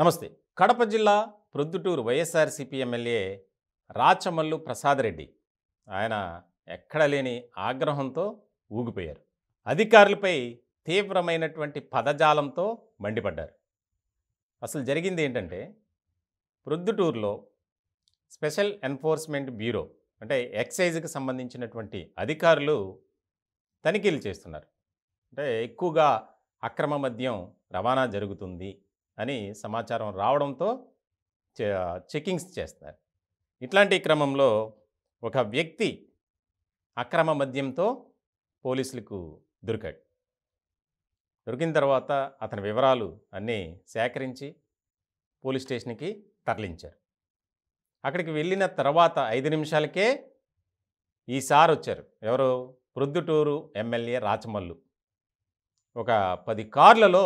నమస్తే కడప జిల్లా ప్రొద్దుటూరు వైఎస్ఆర్సీపీ ఎమ్మెల్యే రాచమల్లు ప్రసాద్ రెడ్డి ఆయన ఎక్కడ లేని ఆగ్రహంతో ఊగిపోయారు అధికారులపై తీవ్రమైనటువంటి పదజాలంతో మండిపడ్డారు అసలు జరిగింది ఏంటంటే ప్రొద్దుటూరులో స్పెషల్ ఎన్ఫోర్స్మెంట్ బ్యూరో అంటే ఎక్సైజ్కి సంబంధించినటువంటి అధికారులు తనిఖీలు చేస్తున్నారు అంటే ఎక్కువగా అక్రమ మద్యం రవాణా జరుగుతుంది అని సమాచారం రావడంతో చెకింగ్స్ చేస్తారు ఇట్లాంటి క్రమంలో ఒక వ్యక్తి అక్రమ మద్యంతో పోలీసులకు దొరికాడు దొరికిన తర్వాత అతని వివరాలు అన్నీ సేకరించి పోలీస్ స్టేషన్కి తరలించారు అక్కడికి వెళ్ళిన తర్వాత ఐదు నిమిషాలకే ఈ సార్ వచ్చారు ఎవరు ప్రొద్దుటూరు ఎమ్మెల్యే రాచమల్లు ఒక పది కార్లలో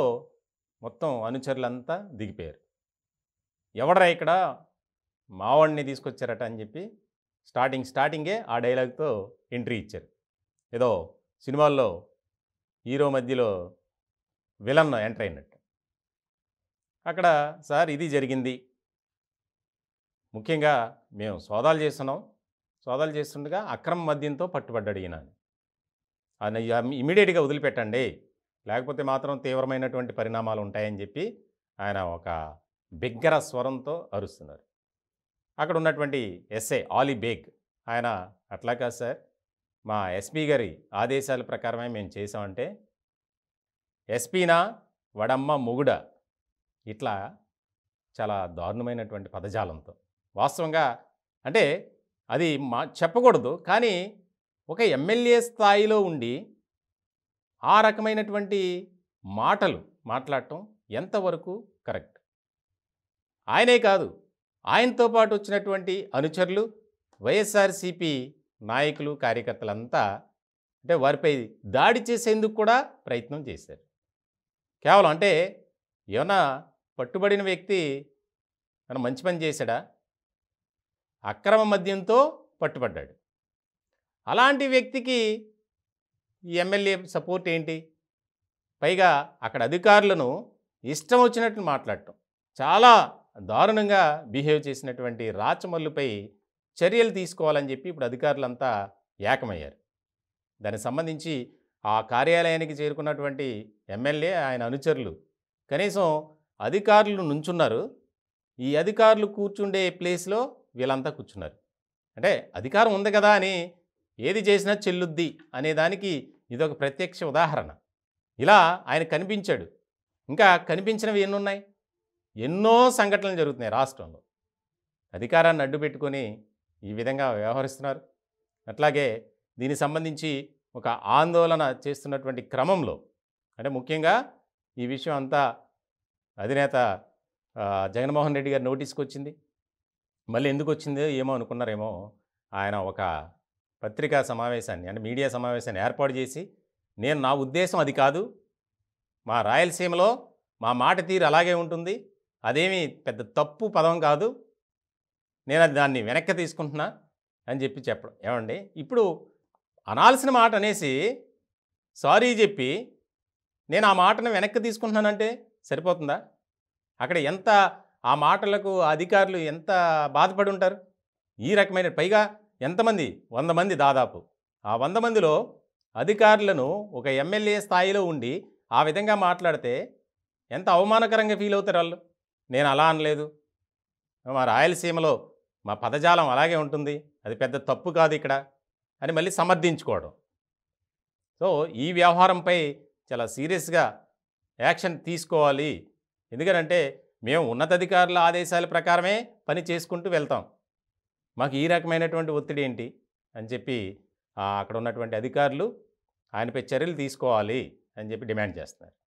మొత్తం అనుచరులంతా దిగిపోయారు ఎవడరా ఇక్కడ మావాడిని తీసుకొచ్చారట అని చెప్పి స్టార్టింగ్ స్టార్టింగే ఆ డైలాగ్తో ఎంట్రీ ఇచ్చారు ఏదో సినిమాల్లో హీరో మధ్యలో విలన్ ఎంటర్ అయినట్టు అక్కడ సార్ ఇది జరిగింది ముఖ్యంగా మేము సోదాలు చేస్తున్నాం సోదాలు చేస్తుండగా అక్రమ మద్యంతో పట్టుబడ్డాడు ఈయన ఇమీడియట్గా వదిలిపెట్టండి లేకపోతే మాత్రం తీవ్రమైనటువంటి పరిణామాలు ఉంటాయని చెప్పి ఆయన ఒక బిగ్గర స్వరంతో అరుస్తున్నారు అక్కడ ఉన్నటువంటి ఎస్ఏ ఆలీ బేగ్ ఆయన అట్లా కాదు సార్ మా ఎస్పీ గారి ఆదేశాల ప్రకారమే మేము చేసామంటే ఎస్పీనా వడమ్మ మొగుడ ఇట్లా చాలా దారుణమైనటువంటి పదజాలంతో వాస్తవంగా అంటే అది మా చెప్పకూడదు కానీ ఒక ఎమ్మెల్యే స్థాయిలో ఉండి ఆ రకమైనటువంటి మాటలు మాట్లాడటం ఎంతవరకు కరెక్ట్ ఆయనే కాదు ఆయనతో పాటు వచ్చినటువంటి అనుచరులు వైఎస్ఆర్సిపి నాయకులు కార్యకర్తలంతా అంటే వారిపై దాడి చేసేందుకు కూడా ప్రయత్నం చేశారు కేవలం అంటే ఏమన్నా పట్టుబడిన వ్యక్తి తన మంచి పని చేశాడా అక్రమ మద్యంతో పట్టుబడ్డాడు అలాంటి వ్యక్తికి ఈ ఎమ్మెల్యే సపోర్ట్ ఏంటి పైగా అక్కడ అధికారులను ఇష్టం వచ్చినట్లు మాట్లాడటం చాలా దారుణంగా బిహేవ్ చేసినటువంటి రాచమల్లుపై చర్యలు తీసుకోవాలని చెప్పి ఇప్పుడు అధికారులంతా ఏకమయ్యారు దానికి సంబంధించి ఆ కార్యాలయానికి చేరుకున్నటువంటి ఎమ్మెల్యే ఆయన అనుచరులు కనీసం అధికారులు నుంచున్నారు ఈ అధికారులు కూర్చుండే ప్లేస్లో వీళ్ళంతా కూర్చున్నారు అంటే అధికారం ఉంది కదా అని ఏది చేసినా చెల్లుద్ది అనేదానికి ఇదొక ప్రత్యక్ష ఉదాహరణ ఇలా ఆయన కనిపించాడు ఇంకా కనిపించినవి ఎన్నున్నాయి ఎన్నో సంఘటనలు జరుగుతున్నాయి రాష్ట్రంలో అధికారాన్ని అడ్డు పెట్టుకొని ఈ విధంగా వ్యవహరిస్తున్నారు అట్లాగే దీనికి సంబంధించి ఒక ఆందోళన చేస్తున్నటువంటి క్రమంలో అంటే ముఖ్యంగా ఈ విషయం అంతా అధినేత జగన్మోహన్ రెడ్డి గారు నోటీస్కి వచ్చింది మళ్ళీ ఎందుకు వచ్చిందో ఏమో అనుకున్నారేమో ఆయన ఒక పత్రికా సమావేశాన్ని అంటే మీడియా సమావేశాన్ని ఏర్పాటు చేసి నేను నా ఉద్దేశం అది కాదు మా రాయలసీమలో మా మాట తీరు అలాగే ఉంటుంది అదేమి పెద్ద తప్పు పదం కాదు నేను దాన్ని వెనక్కి తీసుకుంటున్నా అని చెప్పి చెప్పడం ఏమండి ఇప్పుడు అనాల్సిన మాట అనేసి సారీ చెప్పి నేను ఆ మాటను వెనక్కి తీసుకుంటున్నానంటే సరిపోతుందా అక్కడ ఎంత ఆ మాటలకు అధికారులు ఎంత బాధపడి ఉంటారు ఈ రకమైన పైగా ఎంతమంది వంద మంది దాదాపు ఆ వంద మందిలో అధికారులను ఒక ఎమ్మెల్యే స్థాయిలో ఉండి ఆ విధంగా మాట్లాడితే ఎంత అవమానకరంగా ఫీల్ అవుతారు వాళ్ళు నేను అలా అనలేదు మా రాయలసీమలో మా పదజాలం అలాగే ఉంటుంది అది పెద్ద తప్పు కాదు ఇక్కడ అని మళ్ళీ సమర్థించుకోవడం సో ఈ వ్యవహారంపై చాలా సీరియస్గా యాక్షన్ తీసుకోవాలి ఎందుకంటే మేము ఉన్నతాధికారుల ఆదేశాల ప్రకారమే పని చేసుకుంటూ వెళ్తాం మాకు ఈ రకమైనటువంటి ఒత్తిడి ఏంటి అని చెప్పి అక్కడ ఉన్నటువంటి అధికారులు ఆయనపై చర్యలు తీసుకోవాలి అని చెప్పి డిమాండ్ చేస్తున్నారు